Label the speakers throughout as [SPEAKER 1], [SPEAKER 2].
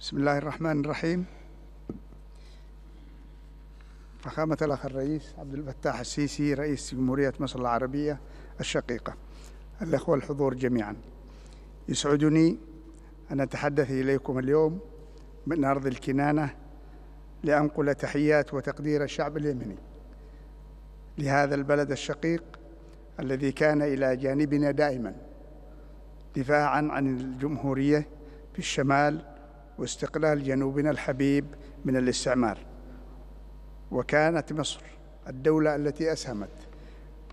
[SPEAKER 1] بسم الله الرحمن الرحيم فخامة الأخ الرئيس عبد الفتاح السيسي رئيس جمهورية مصر العربية الشقيقة الأخوة الحضور جميعا يسعدني أن أتحدث إليكم اليوم من أرض الكنانة لأنقل تحيات وتقدير الشعب اليمني لهذا البلد الشقيق الذي كان إلى جانبنا دائما دفاعا عن الجمهورية في الشمال واستقلال جنوبنا الحبيب من الاستعمار وكانت مصر الدولة التي أسهمت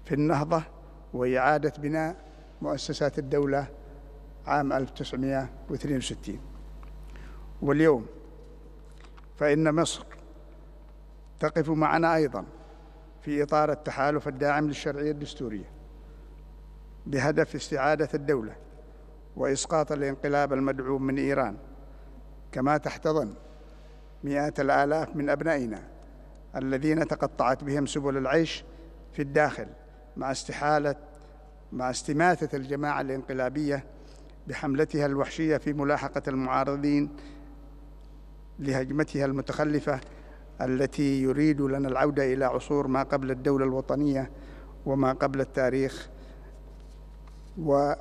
[SPEAKER 1] في النهضة وإعادة بناء مؤسسات الدولة عام 1962 واليوم فإن مصر تقف معنا أيضا في إطار التحالف الداعم للشرعية الدستورية بهدف استعادة الدولة وإسقاط الانقلاب المدعوم من إيران كما تحتضن مئات الآلاف من أبنائنا الذين تقطعت بهم سبل العيش في الداخل مع استحالة مع استماتة الجماعة الانقلابية بحملتها الوحشية في ملاحقة المعارضين لهجمتها المتخلفة التي يريد لنا العودة إلى عصور ما قبل الدولة الوطنية وما قبل التاريخ و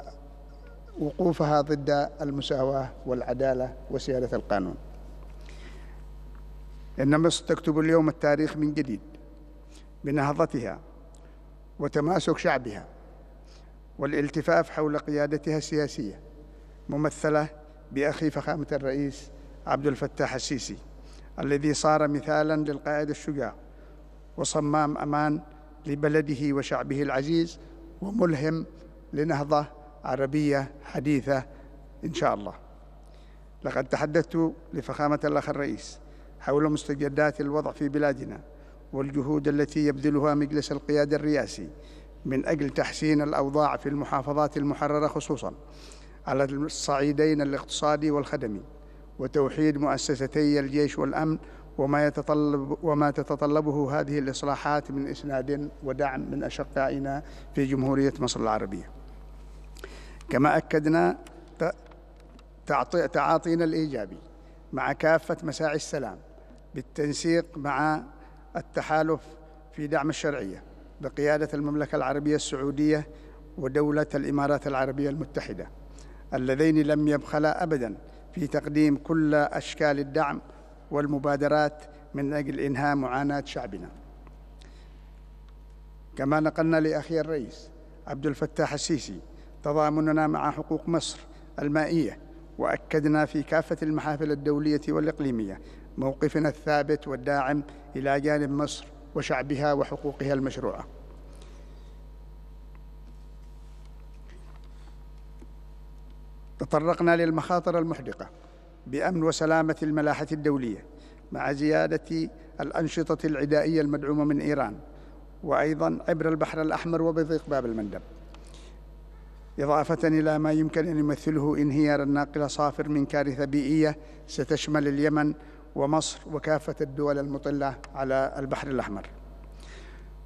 [SPEAKER 1] وقوفها ضد المساواة والعدالة وسيادة القانون إن مصر تكتب اليوم التاريخ من جديد بنهضتها وتماسك شعبها والالتفاف حول قيادتها السياسية ممثلة بأخي فخامة الرئيس عبد الفتاح السيسي الذي صار مثالا للقائد الشجاع وصمام أمان لبلده وشعبه العزيز وملهم لنهضة عربية حديثة إن شاء الله لقد تحدثت لفخامة الأخ الرئيس حول مستجدات الوضع في بلادنا والجهود التي يبذلها مجلس القيادة الرئاسي من أجل تحسين الأوضاع في المحافظات المحررة خصوصاً على الصعيدين الاقتصادي والخدمي وتوحيد مؤسستي الجيش والأمن وما يتطلب وما تتطلبه هذه الإصلاحات من إسناد ودعم من أشقائنا في جمهورية مصر العربية كما أكدنا تعاطينا الإيجابي مع كافة مساعي السلام بالتنسيق مع التحالف في دعم الشرعية بقيادة المملكة العربية السعودية ودولة الإمارات العربية المتحدة اللذين لم يبخلا أبدا في تقديم كل أشكال الدعم والمبادرات من أجل إنهاء معاناة شعبنا كما نقلنا لأخي الرئيس عبد الفتاح السيسي تضامننا مع حقوق مصر المائية وأكدنا في كافة المحافل الدولية والإقليمية موقفنا الثابت والداعم إلى جانب مصر وشعبها وحقوقها المشروعة تطرقنا للمخاطر المحدقة بأمن وسلامة الملاحة الدولية مع زيادة الأنشطة العدائية المدعومة من إيران وأيضا عبر البحر الأحمر وبضيق باب المندب إضافة إلى ما يمكن أن يمثله انهيار الناقلة صافر من كارثة بيئية ستشمل اليمن ومصر وكافة الدول المطلة على البحر الأحمر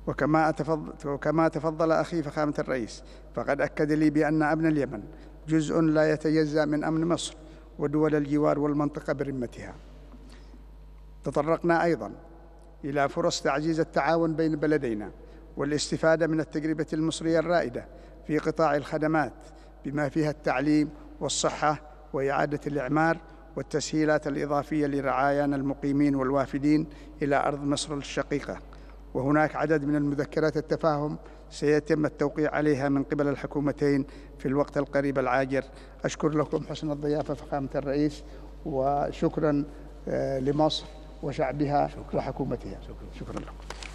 [SPEAKER 1] وكما أتفضل وكما تفضل أخي فخامة الرئيس فقد أكد لي بأن أمن اليمن جزء لا يتجزأ من أمن مصر ودول الجوار والمنطقة برمتها تطرقنا أيضا إلى فرص تعزيز التعاون بين بلدينا والاستفادة من التجربة المصرية الرائدة في قطاع الخدمات بما فيها التعليم والصحة وإعادة الإعمار والتسهيلات الإضافية لرعايانا المقيمين والوافدين إلى أرض مصر الشقيقة وهناك عدد من المذكرات التفاهم سيتم التوقيع عليها من قبل الحكومتين في الوقت القريب العاجر أشكر لكم حسن الضيافة فخامة الرئيس وشكرا آه، لمصر وشعبها شكرا. وحكومتها شكرا, شكرا لكم